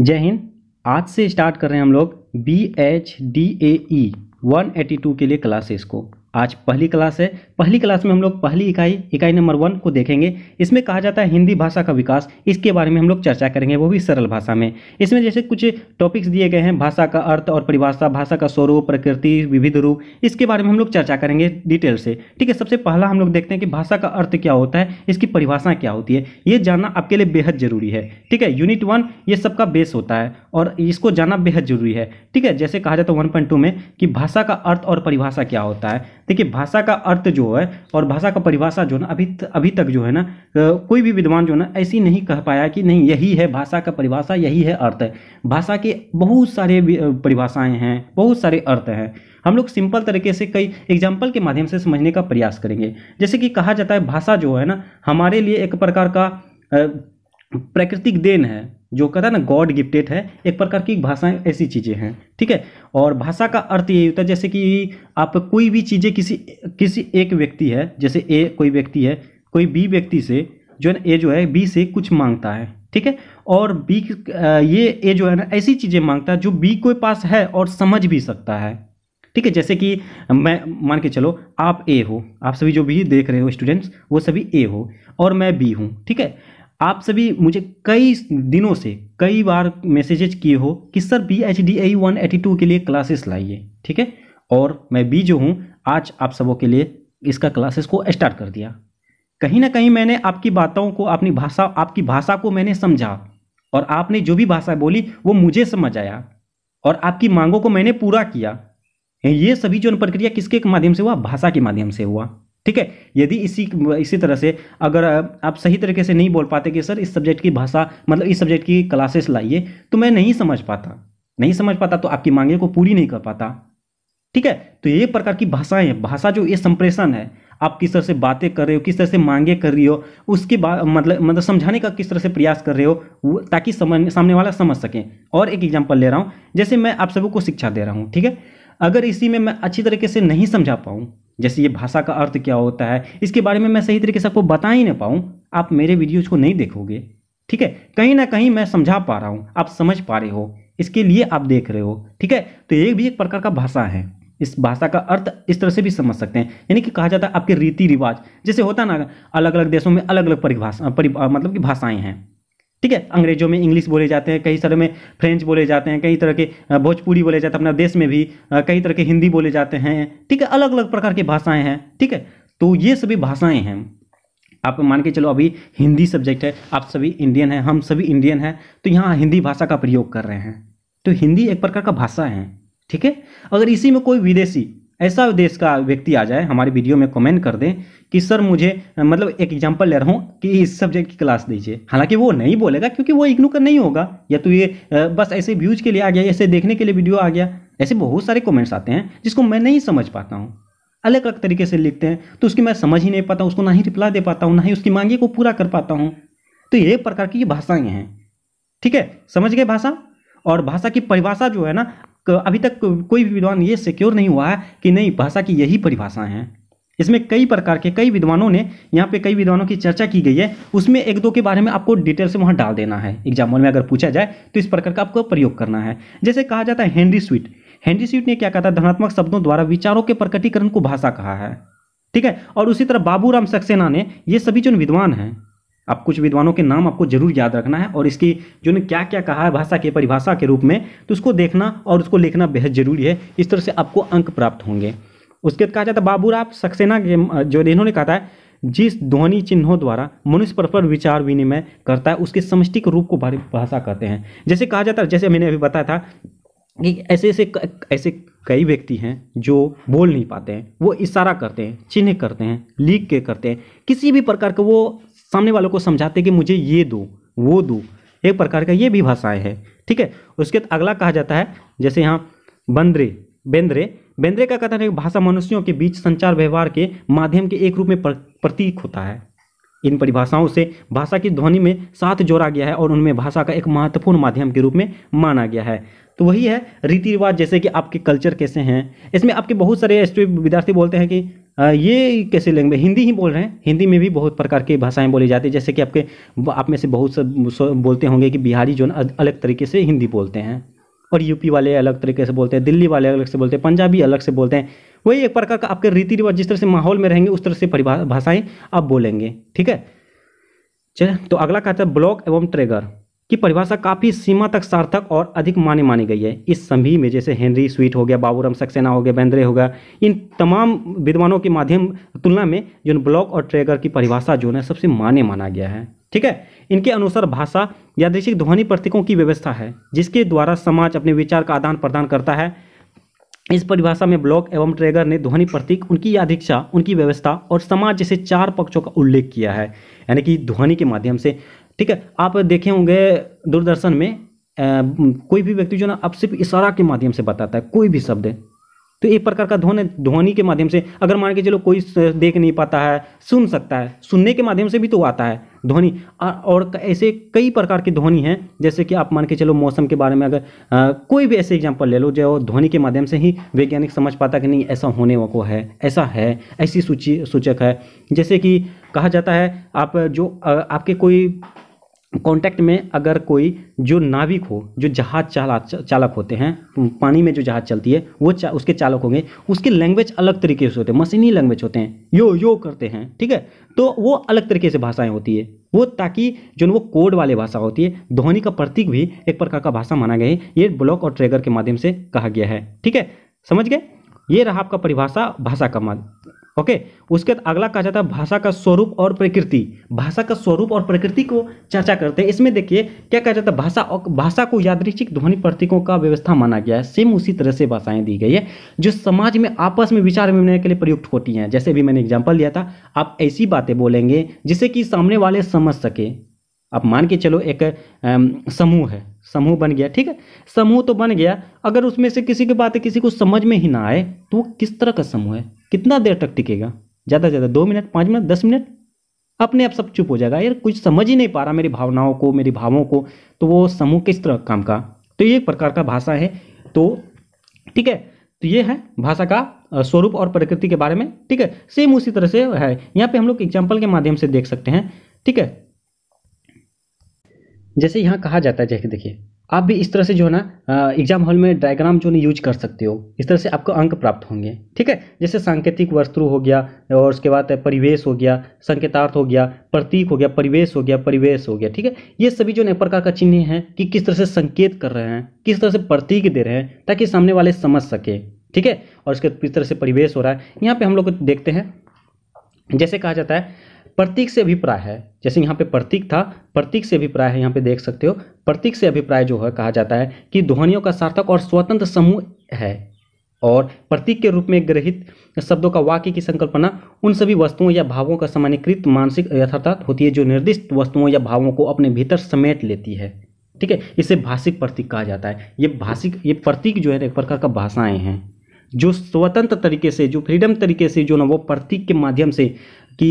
जय हिंद आज से स्टार्ट कर रहे हैं हम लोग B H D A E one eighty two के लिए क्लासेस को आज पहली क्लास है पहली क्लास में हम लोग पहली इकाई इकाई नंबर वन को देखेंगे इसमें कहा जाता है हिंदी भाषा का विकास इसके बारे में हम लोग चर्चा करेंगे वो भी सरल भाषा में इसमें जैसे कुछ टॉपिक्स दिए गए हैं भाषा का अर्थ और परिभाषा भाषा का स्वरूप प्रकृति विविध रूप इसके बारे में हम लोग चर्चा करेंगे डिटेल से ठीक है सबसे पहला हम लोग देखते हैं कि भाषा का अर्थ क्या होता है इसकी परिभाषा क्या होती है ये जानना आपके लिए बेहद जरूरी है ठीक है यूनिट वन ये सबका बेस होता है और इसको जानना बेहद जरूरी है ठीक है जैसे कहा जाता है वन में कि भाषा का अर्थ और परिभाषा क्या होता है देखिए भाषा का अर्थ जो है और भाषा का परिभाषा जो ना अभी अभी तक जो है ना कोई भी विद्वान जो ना ऐसी नहीं कह पाया कि नहीं यही है भाषा का परिभाषा यही है अर्थ है भाषा के बहुत सारे परिभाषाएं हैं बहुत सारे अर्थ हैं हम लोग सिंपल तरीके से कई एग्जाम्पल के माध्यम से समझने का प्रयास करेंगे जैसे कि कहा जाता है भाषा जो है ना हमारे लिए एक प्रकार का प्राकृतिक देन है जो कहता है ना गॉड गिफ्टेड है एक प्रकार की भाषाएं ऐसी चीज़ें हैं ठीक है और भाषा का अर्थ यही होता है जैसे कि आप कोई भी चीज़ें किसी किसी एक व्यक्ति है जैसे ए कोई व्यक्ति है कोई बी व्यक्ति से जो है ना ए जो है बी से कुछ मांगता है ठीक है और बी ये ए जो है ना ऐसी चीज़ें मांगता है जो बी के पास है और समझ भी सकता है ठीक है जैसे कि मैं मान के चलो आप ए हो आप सभी जो भी देख रहे हो स्टूडेंट्स वो सभी ए हो और मैं बी हूँ ठीक है आप सभी मुझे कई दिनों से कई बार मैसेजेज किए हो कि sir B H D I one eighty two के लिए क्लासेस लाइए ठीक है और मैं बी जो हूँ आज आप सबों के लिए इसका क्लासेस को स्टार्ट कर दिया कहीं ना कहीं मैंने आपकी बातों को अपनी भाषा आपकी भाषा को मैंने समझा और आपने जो भी भाषा बोली वो मुझे समझ आया और आपकी मांगों को मैंने पूरा किया ये सभी जो प्रक्रिया किसके माध्यम से हुआ भाषा के माध्यम से हुआ ठीक है यदि इसी इसी तरह से अगर आप सही तरीके से नहीं बोल पाते कि सर इस सब्जेक्ट की भाषा मतलब इस सब्जेक्ट की क्लासेस लाइए तो मैं नहीं समझ पाता नहीं समझ पाता तो आपकी मांगे को पूरी नहीं कर पाता ठीक है तो ये प्रकार की भाषाएं भाषा जो ये संप्रेषण है आप किस तरह से बातें कर रहे हो किस तरह से मांगे कर रही हो उसके बाद मतलब मतलब समझाने का किस तरह से प्रयास कर रहे हो ताकि समझ सामने वाला समझ सके और एक एग्जाम्पल ले रहा हूँ जैसे मैं आप सभी को शिक्षा दे रहा हूँ ठीक है अगर इसी में मैं अच्छी तरीके से नहीं समझा पाऊँ जैसे ये भाषा का अर्थ क्या होता है इसके बारे में मैं सही तरीके से आपको बता ही नहीं पाऊँ आप मेरे वीडियोज़ को नहीं देखोगे ठीक है कहीं ना कहीं मैं समझा पा रहा हूँ आप समझ पा रहे हो इसके लिए आप देख रहे हो ठीक है तो ये भी एक प्रकार का भाषा है इस भाषा का अर्थ इस तरह से भी समझ सकते हैं यानी कि कहा जाता है आपके रीति रिवाज जैसे होता ना अलग अलग देशों में अलग अलग परिभाषा परि, मतलब कि भाषाएं हैं ठीक है अंग्रेजों में इंग्लिश बोले जाते हैं कई तरह में फ्रेंच बोले जाते हैं कई तरह के भोजपुरी बोले जाते हैं अपना देश में भी कई तरह के हिंदी बोले जाते हैं ठीक है अलग अलग प्रकार की भाषाएं हैं ठीक है तो ये सभी भाषाएं हैं आप मान के चलो अभी हिंदी सब्जेक्ट है आप सभी इंडियन हैं हम सभी इंडियन हैं तो यहाँ हिंदी भाषा का प्रयोग कर रहे हैं तो हिंदी एक प्रकार का भाषा है ठीक है अगर इसी में कोई विदेशी ऐसा देश का व्यक्ति आ जाए हमारे वीडियो में कमेंट कर दें कि सर मुझे मतलब एक एग्जांपल ले रहा हूँ कि इस सब्जेक्ट की क्लास दीजिए हालांकि वो नहीं बोलेगा क्योंकि वो इग्नू का नहीं होगा या तो ये बस ऐसे व्यूज़ के लिए आ गया ऐसे देखने के लिए वीडियो आ गया ऐसे बहुत सारे कॉमेंट्स आते हैं जिसको मैं नहीं समझ पाता हूँ अलग अलग तरीके से लिखते हैं तो उसकी मैं समझ ही नहीं पाता उसको ना ही रिप्लाई दे पाता हूँ ना ही उसकी मांगे को पूरा कर पाता हूँ तो ये प्रकार की भाषाएँ हैं ठीक है समझ गए भाषा और भाषा की परिभाषा जो है ना अभी तक कोई भी विद्वान ये सिक्योर नहीं हुआ है कि नहीं भाषा की यही परिभाषाएं हैं इसमें कई प्रकार के कई विद्वानों ने यहाँ पे कई विद्वानों की चर्चा की गई है उसमें एक दो के बारे में आपको डिटेल से वहाँ डाल देना है एग्जाम्पल में अगर पूछा जाए तो इस प्रकार का आपको प्रयोग करना है जैसे कहा जाता है हेनरी स्वीट हेनरी स्वीट ने क्या कहा था धनात्मक शब्दों द्वारा विचारों के प्रकटीकरण को भाषा कहा है ठीक है और उसी तरह बाबूराम सक्सेना ने ये सभी जो विद्वान हैं आप कुछ विद्वानों के नाम आपको जरूर याद रखना है और इसकी जो ने क्या क्या कहा है भाषा के परिभाषा के रूप में तो उसको देखना और उसको लिखना बेहद जरूरी है इस तरह से आपको अंक प्राप्त होंगे उसके बाद कहा जाता है बाबू राव सक्सेना के जो इन्होंने कहा था जिस ध्वनि चिन्हों द्वारा मनुष्य परस्पर विचार विनिमय करता है उसके समष्टि के रूप को भाषा कहते हैं जैसे कहा जाता है जैसे मैंने अभी बताया था कि ऐसे ऐसे ऐसे कई व्यक्ति हैं जो बोल नहीं पाते हैं वो इशारा करते हैं चिन्ह करते हैं लिख के करते हैं किसी भी प्रकार का वो सामने वालों को समझाते कि मुझे ये दो वो दो एक प्रकार का ये भी भाषाएं है ठीक है उसके अगला कहा जाता है जैसे यहाँ बंद्रे बेंद्रे बेंद्रे का कथन है भाषा मनुष्यों के बीच संचार व्यवहार के माध्यम के एक रूप में प्रतीक होता है इन परिभाषाओं से भाषा की ध्वनि में साथ जोड़ा गया है और उनमें भाषा का एक महत्वपूर्ण माध्यम के रूप में माना गया है तो वही है रीति रिवाज जैसे कि आपके कल्चर कैसे हैं इसमें आपके बहुत सारे विद्यार्थी बोलते हैं कि ये कैसे लैंग्वेज हिंदी ही बोल रहे हैं हिंदी में भी बहुत प्रकार की भाषाएं बोली जाती है जैसे कि आपके आप में से बहुत सब बोलते होंगे कि बिहारी जो अलग तरीके से हिंदी बोलते हैं और यूपी वाले अलग तरीके से बोलते हैं दिल्ली वाले अलग से बोलते हैं पंजाबी अलग से बोलते हैं वही एक प्रकार का आपके रीति रिवाज जिस तरह से माहौल में रहेंगे उस तरह से परिभाषाएँ आप बोलेंगे ठीक है चलिए तो अगला कहता है ब्लॉक एवं ट्रेगर की परिभाषा काफ़ी सीमा तक सार्थक और अधिक माने मानी गई है इस संभी में जैसे हेनरी स्वीट हो गया बाबूराम सक्सेना हो गया बेंद्रे हो गया इन तमाम विद्वानों के माध्यम तुलना में जो ब्लॉक और ट्रेगर की परिभाषा जो है सबसे माने माना गया है ठीक है इनके अनुसार भाषा यादृशिक ध्वनि प्रतीकों की व्यवस्था है जिसके द्वारा समाज अपने विचार का आदान प्रदान करता है इस परिभाषा में ब्लॉक एवं ट्रेगर ने ध्वनि प्रतीक उनकी अधिक्षा उनकी व्यवस्था और समाज जैसे चार पक्षों का उल्लेख किया है यानी कि ध्वनि के माध्यम से ठीक है आप देखे होंगे दूरदर्शन में आ, कोई भी व्यक्ति जो ना अब सिर्फ इशारा के माध्यम से बताता है कोई भी शब्द तो एक प्रकार का ध्वनि ध्वनि के माध्यम से अगर मान के चलो कोई देख नहीं पाता है सुन सकता है सुनने के माध्यम से भी तो आता है ध्वनि और ऐसे कई प्रकार की ध्वनि हैं जैसे कि आप मान के चलो मौसम के बारे में अगर आ, कोई भी ऐसे एग्जाम्पल ले लो जो ध्वनि के माध्यम से ही वैज्ञानिक समझ पाता कि नहीं ऐसा होने को है ऐसा है ऐसी सूची सूचक है जैसे कि कहा जाता है आप जो आ, आपके कोई कांटेक्ट में अगर कोई जो नाविक हो जो जहाज़ चाला चालक होते हैं पानी में जो जहाज़ चलती है वो चा, उसके चालक होंगे उसके लैंग्वेज अलग तरीके से होते हैं मशीनी लैंग्वेज होते हैं यो यो करते हैं ठीक है तो वो अलग तरीके से भाषाएं होती है वो ताकि जो वो कोड वाले भाषा होती है ध्वनि का प्रतीक भी एक प्रकार का भाषा माना गया है ये ब्लॉक और ट्रेगर के माध्यम से कहा गया है ठीक है समझ गए ये रहा आपका परिभाषा भाषा का ओके उसके बाद अगला कहा जाता है भाषा का स्वरूप और प्रकृति भाषा का स्वरूप और प्रकृति को चर्चा करते हैं इसमें देखिए क्या कहा जाता है भाषा और भाषा को यादृचिक ध्वनि प्रतीकों का व्यवस्था माना गया है सेम उसी तरह से भाषाएं दी गई है जो समाज में आपस में विचार विनिमय के लिए प्रयुक्त होती हैं जैसे भी मैंने एग्जाम्पल दिया था आप ऐसी बातें बोलेंगे जिससे कि सामने वाले समझ सके आप मान के चलो एक समूह है समूह बन गया ठीक है समूह तो बन गया अगर उसमें से किसी की बातें किसी को समझ में ही ना आए तो वो किस तरह का समूह है कितना देर तक टिकेगा ज़्यादा से ज़्यादा दो मिनट पाँच मिनट दस मिनट अपने आप सब चुप हो जाएगा यार कुछ समझ ही नहीं पा रहा मेरी भावनाओं को मेरी भावों को तो वो समूह किस तरह काम का तो ये एक प्रकार का भाषा है तो ठीक है तो ये है भाषा का स्वरूप और प्रकृति के बारे में ठीक है सेम उसी तरह से है यहाँ पे हम लोग एग्जाम्पल के माध्यम से देख सकते हैं ठीक है जैसे यहाँ कहा जाता है जैसे देखिए आप भी इस तरह से जो है ना एग्जाम हॉल में डायग्राम जो है यूज कर सकते हो इस तरह से आपको अंक प्राप्त होंगे ठीक है जैसे सांकेतिक वस्त्रु हो गया और उसके बाद परिवेश हो गया संकेतार्थ हो गया प्रतीक हो गया परिवेश हो गया परिवेश हो गया ठीक है ये सभी जो नेपर का चिन्ह है कि किस तरह से संकेत कर रहे हैं किस तरह से प्रतीक दे रहे हैं ताकि सामने वाले समझ सके ठीक है और इसके किस तरह से परिवेश हो रहा है यहाँ पर हम लोग देखते हैं जैसे कहा जाता है प्रतीक से अभिप्राय है जैसे यहाँ पे प्रतीक था प्रतीक से अभिप्राय है यहाँ पे देख सकते हो प्रतीक से अभिप्राय जो है कहा जाता है कि ध्वनियों का सार्थक और स्वतंत्र समूह है और प्रतीक के रूप में ग्रहित शब्दों का वाक्य की संकल्पना उन सभी वस्तुओं या भावों का सामान्यकृत मानसिक यथार्थात होती है जो निर्दिष्ट वस्तुओं या भावों को अपने भीतर समेट लेती है ठीक है इसे भाषिक प्रतीक कहा जाता है ये भाषिक ये प्रतीक जो है एक प्रकार का भाषाएं हैं जो स्वतंत्र तरीके से जो फ्रीडम तरीके से जो ना वो प्रतीक के माध्यम से कि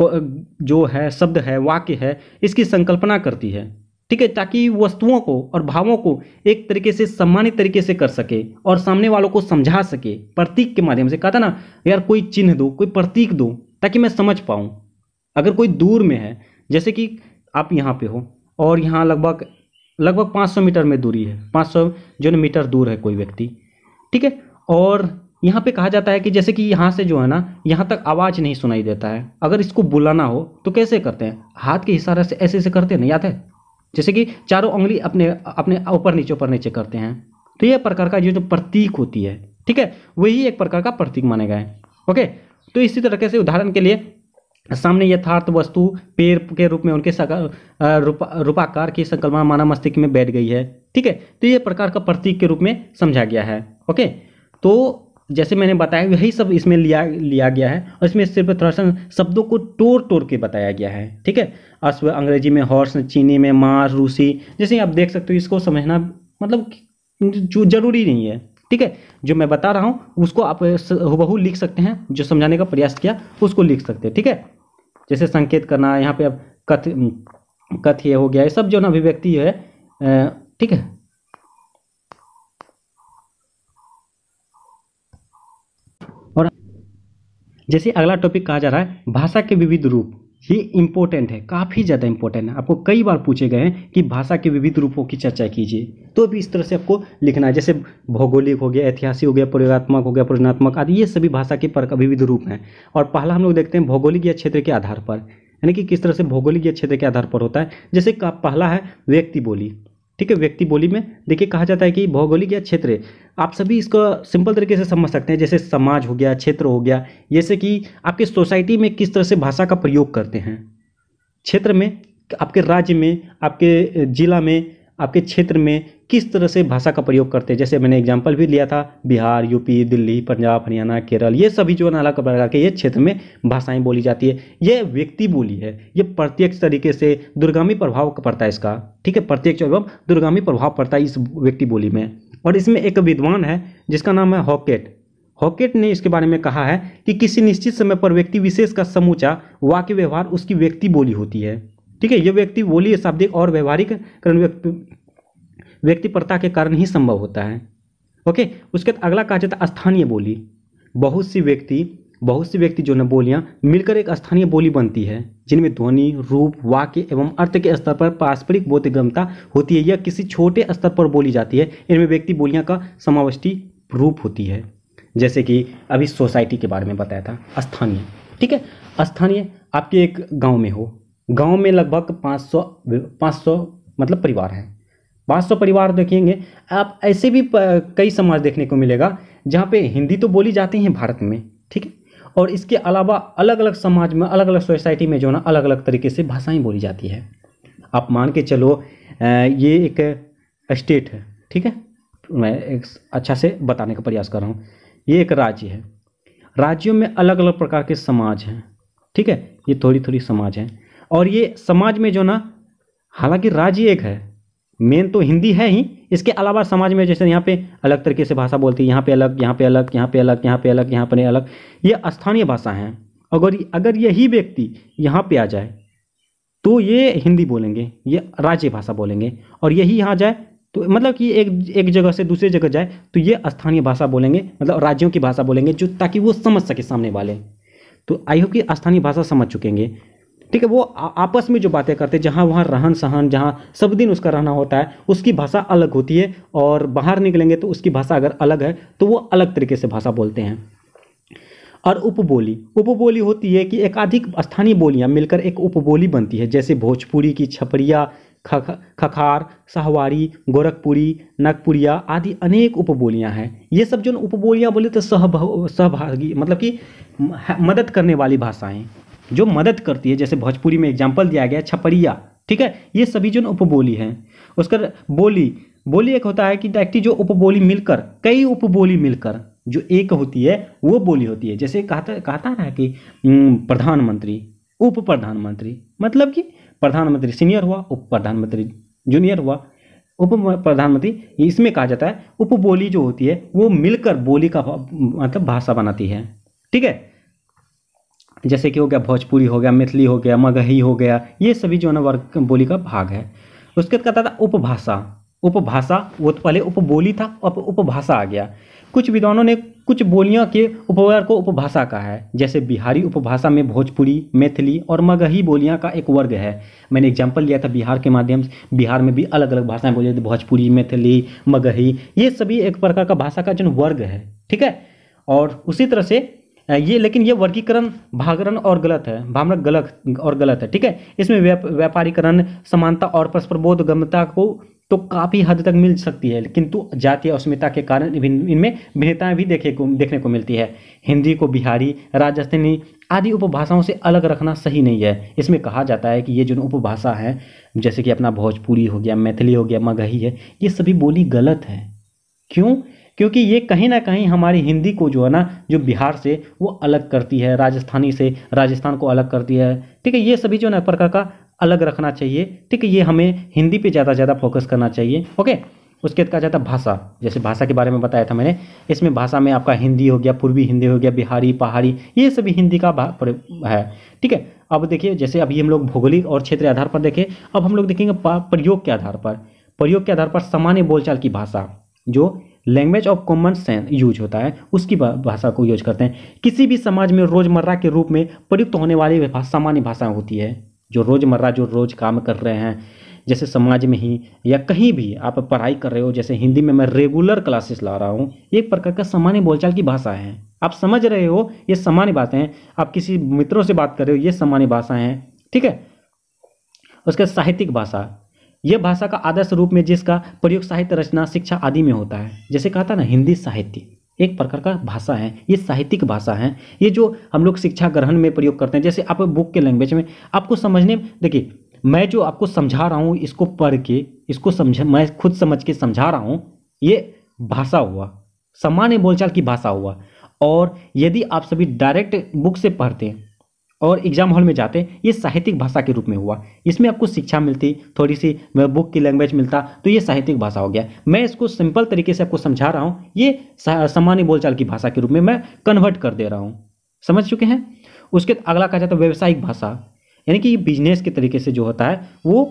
जो है शब्द है वाक्य है इसकी संकल्पना करती है ठीक है ताकि वस्तुओं को और भावों को एक तरीके से सम्मानित तरीके से कर सके और सामने वालों को समझा सके प्रतीक के माध्यम से कहा था ना यार कोई चिन्ह दो कोई प्रतीक दो ताकि मैं समझ पाऊँ अगर कोई दूर में है जैसे कि आप यहाँ पे हो और यहाँ लगभग लगभग 500 मीटर में दूरी है 500 जो मीटर दूर है कोई व्यक्ति ठीक है और यहाँ पे कहा जाता है कि जैसे कि यहाँ से जो है ना यहाँ तक आवाज़ नहीं सुनाई देता है अगर इसको बुलाना हो तो कैसे करते हैं हाथ के इशारे से ऐसे ऐसे करते हैं ना याद है जैसे कि चारों उंगली अपने अपने ऊपर नीचे ऊपर नीचे करते हैं तो यह प्रकार का ये जो प्रतीक होती है ठीक है वही एक प्रकार का प्रतीक माने गए ओके तो इसी तरीके से उदाहरण के लिए सामने यथार्थ वस्तु पेड़ के रूप में उनके सकल रूपा, रूपाकार की संकल्पना मानव मस्तिष्क में बैठ गई है ठीक है तो ये प्रकार का प्रतीक के रूप में समझा गया है ओके तो जैसे मैंने बताया वही सब इसमें लिया लिया गया है और इसमें सिर्फ थोड़ा सा शब्दों को तोड़ तोड़ के बताया गया है ठीक है अश्व अंग्रेजी में हॉर्स चीनी में मार रूसी जैसे आप देख सकते हो इसको समझना मतलब जो जरूरी नहीं है ठीक है जो मैं बता रहा हूँ उसको आप हूबहू लिख सकते हैं जो समझाने का प्रयास किया उसको लिख सकते हैं ठीक है जैसे संकेत करना यहाँ पे अब कथ कथ ये हो गया ये सब जो ना अभिव्यक्ति है ठीक है जैसे अगला टॉपिक कहा जा रहा है भाषा के विविध रूप ये इम्पोर्टेंट है काफ़ी ज़्यादा इम्पोर्टेंट है आपको कई बार पूछे गए हैं कि भाषा के विविध रूपों की चर्चा कीजिए तो भी इस तरह से आपको लिखना है जैसे भौगोलिक हो गया ऐतिहासिक हो गया प्रयोगात्मक हो गया प्रयोजनात्मक आदि ये सभी भाषा के पर विविध रूप हैं और पहला हम लोग देखते हैं भौगोलिक या क्षेत्र के आधार पर यानी कि किस तरह से भौगोलिक या क्षेत्र के आधार पर होता है जैसे पहला है व्यक्ति बोली ठीक है व्यक्ति बोली में देखिए कहा जाता है कि भौगोलिक या क्षेत्र आप सभी इसको सिंपल तरीके से समझ सकते हैं जैसे समाज हो गया क्षेत्र हो गया जैसे कि आपके सोसाइटी में किस तरह से भाषा का प्रयोग करते हैं क्षेत्र में आपके राज्य में आपके जिला में आपके क्षेत्र में किस तरह से भाषा का प्रयोग करते हैं जैसे मैंने एग्जाम्पल भी लिया था बिहार यूपी दिल्ली पंजाब हरियाणा केरल ये सभी जो है अलग प्रकार के ये क्षेत्र में भाषाएं बोली जाती है ये व्यक्ति बोली है ये प्रत्यक्ष तरीके से दुर्गामी प्रभाव पड़ता है इसका ठीक है प्रत्यक्ष एवं दुर्गामी प्रभाव पड़ता है इस व्यक्ति बोली में और इसमें एक विद्वान है जिसका नाम है हॉकेट हॉकेट ने इसके बारे में कहा है कि किसी निश्चित समय पर व्यक्ति विशेष का समूचा वाक्य व्यवहार उसकी व्यक्ति बोली होती है ठीक है यह व्यक्ति बोली शाब्दिक और व्यवहारिक व्यक्तिपरता के कारण ही संभव होता है ओके उसके बाद अगला कहा जाता है स्थानीय बोली बहुत सी व्यक्ति बहुत सी व्यक्ति जो न बोलियाँ मिलकर एक स्थानीय बोली बनती है जिनमें ध्वनि रूप वाक्य एवं अर्थ के स्तर पर पारस्परिक बोधगमता होती है या किसी छोटे स्तर पर बोली जाती है इनमें व्यक्ति बोलियाँ का समावष्टि रूप होती है जैसे कि अभी सोसाइटी के बारे में बताया था स्थानीय ठीक है स्थानीय आपके एक गाँव में हो गाँव में लगभग पाँच सौ मतलब परिवार हैं वास्तव परिवार देखेंगे आप ऐसे भी कई समाज देखने को मिलेगा जहाँ पे हिंदी तो बोली जाती है भारत में ठीक है और इसके अलावा अलग अलग समाज में अलग अलग सोसाइटी में जो ना अलग अलग तरीके से भाषाएं बोली जाती है आप मान के चलो ये एक स्टेट है ठीक है मैं एक अच्छा से बताने का प्रयास कर रहा हूँ ये एक राज्य है राज्यों में अलग अलग प्रकार के समाज हैं ठीक है ये थोड़ी थोड़ी समाज हैं और ये समाज में जो ना हालांकि राज्य एक है मेन तो हिंदी है ही इसके अलावा समाज में जैसे यहाँ पे अलग तरीके से भाषा बोलती है यहाँ पे अलग यहाँ पे अलग यहाँ पे अलग यहाँ पे अलग यहाँ पर अलग ये स्थानीय भाषा है अगर अगर यही व्यक्ति यहाँ पे आ जाए तो ये हिंदी बोलेंगे ये राज्य भाषा बोलेंगे और यही यहाँ जाए तो मतलब कि एक एक जगह से दूसरी जगह जाए तो ये स्थानीय भाषा बोलेंगे मतलब राज्यों की भाषा बोलेंगे जो ताकि वो समझ सके सामने वाले तो आई होप कि स्थानीय भाषा समझ चुकेंगे ठीक है वो आपस में जो बातें करते हैं जहाँ वहाँ रहन सहन जहाँ सब दिन उसका रहना होता है उसकी भाषा अलग होती है और बाहर निकलेंगे तो उसकी भाषा अगर अलग है तो वो अलग तरीके से भाषा बोलते हैं और उपबोली उपबोली होती है कि एकाधिक स्थानीय बोलियाँ मिलकर एक उपबोली बनती है जैसे भोजपुरी की छपरिया खखार सहवारी गोरखपुरी नागपुरिया आदि अनेक उपबोलियाँ हैं ये सब जो उपबोलियाँ बोले तो सहभा सहभागी मतलब कि मदद करने वाली भाषाएं जो मदद करती है जैसे भोजपुरी में एग्जाम्पल दिया गया छपरिया ठीक है ये सभी जो उपबोली हैं उसका बोली बोली एक होता है कि डायरेक्टली जो उपबोली मिलकर कई उपबोली मिलकर जो एक होती है वो बोली होती है जैसे कहता कहता ना कि प्रधानमंत्री उप प्रधानमंत्री मतलब कि प्रधानमंत्री सीनियर हुआ उप प्रधानमंत्री जूनियर हुआ उप प्रधानमंत्री इसमें कहा जाता है उप बोली जो होती है वो मिलकर बोली का मतलब भाषा बनाती है ठीक है जैसे कि हो गया भोजपुरी हो गया मैथिली हो गया मगही हो गया ये सभी जो है ना वर्ग बोली का भाग है उसके बाद कहता था उपभाषा उपभाषा वो तो पहले उपबोली था अब उपभाषा आ गया कुछ विद्वानों ने कुछ बोलियों के उपवर्ग को उपभाषा कहा है जैसे बिहारी उपभाषा में भोजपुरी मैथिली और मगही बोलियां का एक वर्ग है मैंने एग्जाम्पल लिया था बिहार के माध्यम से बिहार में भी अलग अलग भाषाएं बोली जाती भोजपुरी मैथिली मगही ये सभी एक प्रकार का भाषा का जो वर्ग है ठीक है और उसी तरह से ये लेकिन ये वर्गीकरण भागरण और गलत है भावना गलत और गलत है ठीक है इसमें व्यापारीकरण समानता और परस्पर बोध गम्यता को तो काफ़ी हद तक मिल सकती है किंतु जातीय अस्मिता के कारण इनमें भिन्नताएं भी देखे को देखने को मिलती है हिंदी को बिहारी राजस्थानी आदि उपभाषाओं से अलग रखना सही नहीं है इसमें कहा जाता है कि ये जो उपभाषा है जैसे कि अपना भोजपुरी हो गया मैथिली हो गया मगही है ये सभी बोली गलत है क्यों क्योंकि ये कहीं ना कहीं हमारी हिंदी को जो है ना जो बिहार से वो अलग करती है राजस्थानी से राजस्थान को अलग करती है ठीक है ये सभी जो है ना प्रकार का अलग रखना चाहिए ठीक है ये हमें हिंदी पे ज़्यादा ज़्यादा फोकस करना चाहिए ओके उसके बाद कहा जाता है भाषा जैसे भाषा के बारे में बताया था मैंने इसमें भाषा में आपका हिंदी हो गया पूर्वी हिंदी हो गया बिहारी पहाड़ी ये सभी हिंदी का है ठीक है अब देखिए जैसे अभी हम लोग भौगोलिक और क्षेत्र आधार पर देखें अब हम लोग देखेंगे प्रयोग के आधार पर प्रयोग के आधार पर सामान्य बोलचाल की भाषा जो language of common sense use होता है उसकी भाषा को यूज करते हैं किसी भी समाज में रोज़मर्रा के रूप में प्रयुक्त होने वाली सामान्य भाषा होती है जो रोज़मर्रा जो रोज़ काम कर रहे हैं जैसे समाज में ही या कहीं भी आप पढ़ाई कर रहे हो जैसे हिंदी में मैं रेगुलर क्लासेस ला रहा हूँ एक प्रकार का सामान्य बोलचाल की भाषा है आप समझ रहे हो ये सामान्य बातें हैं आप किसी मित्रों से बात कर रहे हो ये सामान्य भाषा है ठीक है उसके साहित्यिक भाषा यह भाषा का आदर्श रूप में जिसका प्रयोग साहित्य रचना शिक्षा आदि में होता है जैसे कहा था ना हिंदी साहित्य एक प्रकार का भाषा है ये साहित्यिक भाषा है ये जो हम लोग शिक्षा ग्रहण में प्रयोग करते हैं जैसे आप बुक के लैंग्वेज में आपको समझने देखिए मैं जो आपको समझा रहा हूँ इसको पढ़ के इसको समझ मैं खुद समझ के समझा रहा हूँ ये भाषा हुआ सामान्य बोलचाल की भाषा हुआ और यदि आप सभी डायरेक्ट बुक से पढ़ते हैं और एग्जाम हॉल में जाते ये साहित्यिक भाषा के रूप में हुआ इसमें आपको शिक्षा मिलती थोड़ी सी बुक की लैंग्वेज मिलता तो ये साहित्यिक भाषा हो गया मैं इसको सिंपल तरीके से आपको समझा रहा हूँ ये सामान्य बोलचाल की भाषा के रूप में मैं कन्वर्ट कर दे रहा हूँ समझ चुके हैं उसके अगला कहा जाता है व्यावसायिक भाषा यानी कि बिजनेस के तरीके से जो होता है वो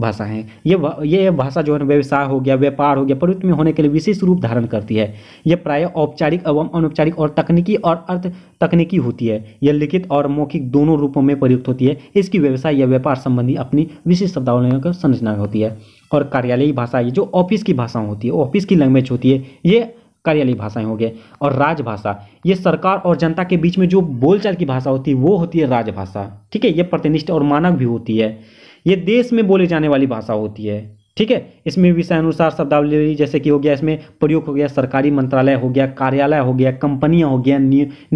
भाषा है ये ये भाषा जो है व्यवसाय हो गया व्यापार हो गया प्रवृत्ति में होने के लिए विशेष रूप धारण करती है यह प्राय औपचारिक एवं अनौपचारिक और तकनीकी और अर्थ तकनीकी होती है यह लिखित और मौखिक दोनों रूपों में प्रयुक्त होती है इसकी व्यवसाय या व्यापार संबंधी अपनी विशेष शब्दावलियों की संरचना होती है और कार्यालयी भाषा ये जो ऑफिस की भाषा होती है ऑफिस की लैंग्वेज होती है ये कार्यालयी भाषाएं हो गए और राजभाषा ये सरकार और जनता के बीच में जो बोलचाल की भाषा होती है वो होती है राजभाषा ठीक है ये प्रतिनिष्ठ और मानक भी होती है ये देश में बोले जाने वाली भाषा होती है ठीक है इसमें विषय अनुसार शब्दावली जैसे कि हो गया इसमें प्रयोग हो गया सरकारी मंत्रालय हो गया कार्यालय हो गया कंपनियां हो गया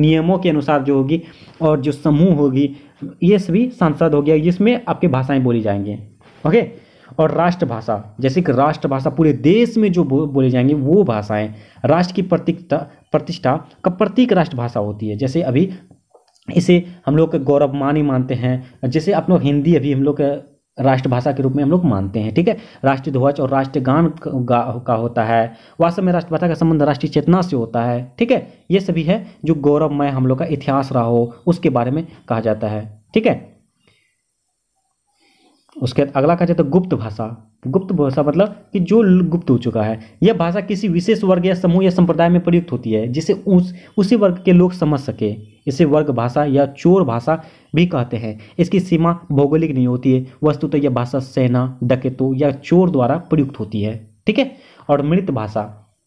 नियमों के अनुसार जो होगी और जो समूह होगी ये सभी संसद हो गया जिसमें आपकी भाषाएं बोली जाएंगी ओके और राष्ट्रभाषा जैसे कि राष्ट्रभाषा पूरे देश में जो बोले जाएंगे वो भाषाएं राष्ट्र की प्रतिष्ठा प्रतिष्ठा का प्रतीक राष्ट्रभाषा होती है जैसे अभी इसे हम लोग गौरवमान ही मानते हैं जैसे आप हिंदी अभी हम लोग राष्ट्रभाषा के रूप में हम लोग मानते हैं ठीक है राष्ट्रीय ध्वज और राष्ट्रगान का होता है वास्तव में राष्ट्रभाषा का संबंध राष्ट्रीय चेतना से होता है ठीक है ये सभी है जो गौरवमय हम लोग का इतिहास रहा हो उसके बारे में कहा जाता है ठीक है उसके बाद अगला कहा जाता है तो गुप्त भाषा गुप्त भाषा मतलब कि जो गुप्त हो चुका है यह भाषा किसी विशेष वर्ग या समूह या संप्रदाय में प्रयुक्त होती है जिसे उस उसी वर्ग के लोग समझ सके इसे वर्ग भाषा या चोर भाषा भी कहते हैं इसकी सीमा भौगोलिक नहीं होती है वस्तु तो यह भाषा सेना डकेतु या चोर द्वारा प्रयुक्त होती है ठीक है और मृत भाषा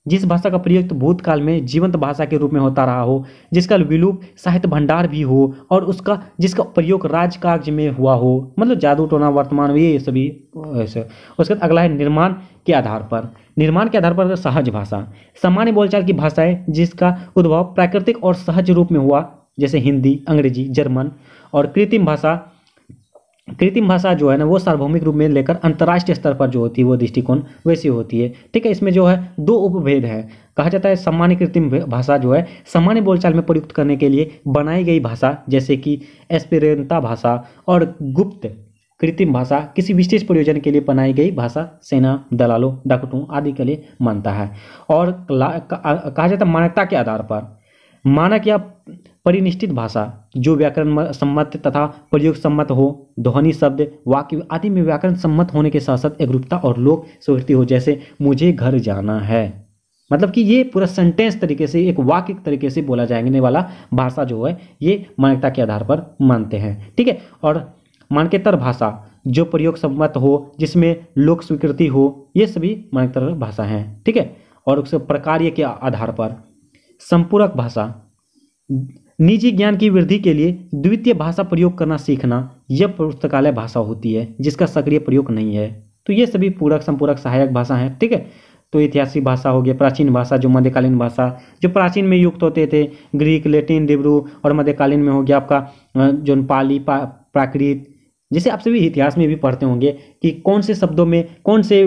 जिस भाषा का प्रयोग भूतकाल में जीवंत भाषा के रूप में होता रहा हो जिसका विलुप साहित्य भंडार भी हो और उसका जिसका प्रयोग राजकाज में हुआ हो मतलब जादू टोना वर्तमान में ये सभी उसके बाद अगला है निर्माण के आधार पर निर्माण के आधार पर सहज भाषा सामान्य बोलचाल की भाषाएं जिसका उद्भव प्राकृतिक और सहज रूप में हुआ जैसे हिंदी अंग्रेजी जर्मन और कृत्रिम भाषा कृत्रिम भाषा जो है ना वो सार्वभौमिक रूप में लेकर अंतर्राष्ट्रीय स्तर पर जो होती है वो दृष्टिकोण वैसी होती है ठीक है इसमें जो है दो उपभेद है कहा जाता है सामान्य कृत्रिम भाषा जो है सामान्य बोलचाल में प्रयुक्त करने के लिए बनाई गई भाषा जैसे कि एस्पेरेंता भाषा और गुप्त कृत्रिम भाषा किसी विशेष प्रयोजन के लिए बनाई गई भाषा सेना दलालों डाकुटों आदि के लिए मानता है और कहा जाता है मान्यता के आधार पर मानक या परिनिष्ठित भाषा जो व्याकरण सम्मत तथा प्रयोग सम्मत हो ध्वनि शब्द वाक्य आदि में व्याकरण सम्मत होने के साथ साथ एकरूपता और लोक स्वीकृति हो जैसे मुझे घर जाना है मतलब कि ये पूरा सेंटेंस तरीके से एक वाक्य तरीके से बोला जाएंगे वाला भाषा जो है ये मान्यता के आधार पर मानते हैं ठीक है और मानकेतर भाषा जो प्रयोग सम्मत हो जिसमें लोक स्वीकृति हो ये सभी मानकेतर भाषा हैं ठीक है और उस प्रकार्य के आधार पर संपूरक भाषा निजी ज्ञान की वृद्धि के लिए द्वितीय भाषा प्रयोग करना सीखना यह पुस्तकालय भाषा होती है जिसका सक्रिय प्रयोग नहीं है तो ये सभी पूरक संपूरक सहायक भाषा हैं ठीक है तो ऐतिहासिक भाषा हो गया प्राचीन भाषा जो मध्यकालीन भाषा जो प्राचीन में युक्त होते थे ग्रीक लेटिन डिब्रू और मध्यकालीन में हो गया आपका जो पाली पा, प्राकृत जैसे आप सभी इतिहास में भी पढ़ते होंगे कि कौन से शब्दों में कौन से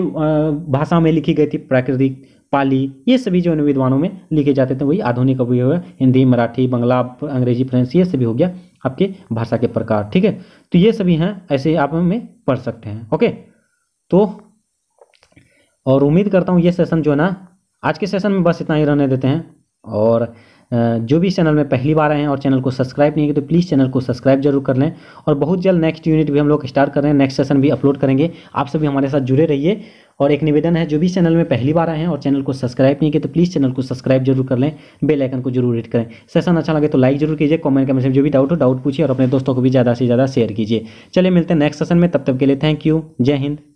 भाषा में लिखी गई थी प्राकृतिक पाली ये सभी जो इन विद्वानों में लिखे जाते थे वही आधुनिक कवि हो हिंदी मराठी बंगला अंग्रेजी फ्रेंच ये सभी हो गया आपके भाषा के प्रकार ठीक है तो ये सभी हैं ऐसे आप में पढ़ सकते हैं ओके तो और उम्मीद करता हूँ ये सेशन जो है ना आज के सेशन में बस इतना ही रहने देते हैं और जो भी चैनल में पहली बार आए हैं और चैनल को सब्सक्राइब नहीं है तो प्लीज़ चैनल को सब्सक्राइब जरूर कर लें और बहुत जल्द नेक्स्ट यूनिट भी हम लोग स्टार्ट कर रहे हैं नेक्स्ट सेशन भी अपलोड करेंगे आप सभी हमारे साथ जुड़े रहिए और एक निवेदन है जो भी चैनल में पहली बार आए हैं और चैनल को सब्सक्राइब नहीं किया तो प्लीज़ चैनल को सब्सक्राइब जरूर कर लें बेल आइकन को जरूर हिट करें सेशन अच्छा लगे तो लाइक जरूर कीजिए कमेंट के में जो भी डाउट हो डाउट पूछिए और अपने दोस्तों को भी ज़्यादा से ज़्यादा शेयर कीजिए चलिए मिलते हैं नेक्स्ट सेशन में तब तक के लिए थैंक यू जय हिंद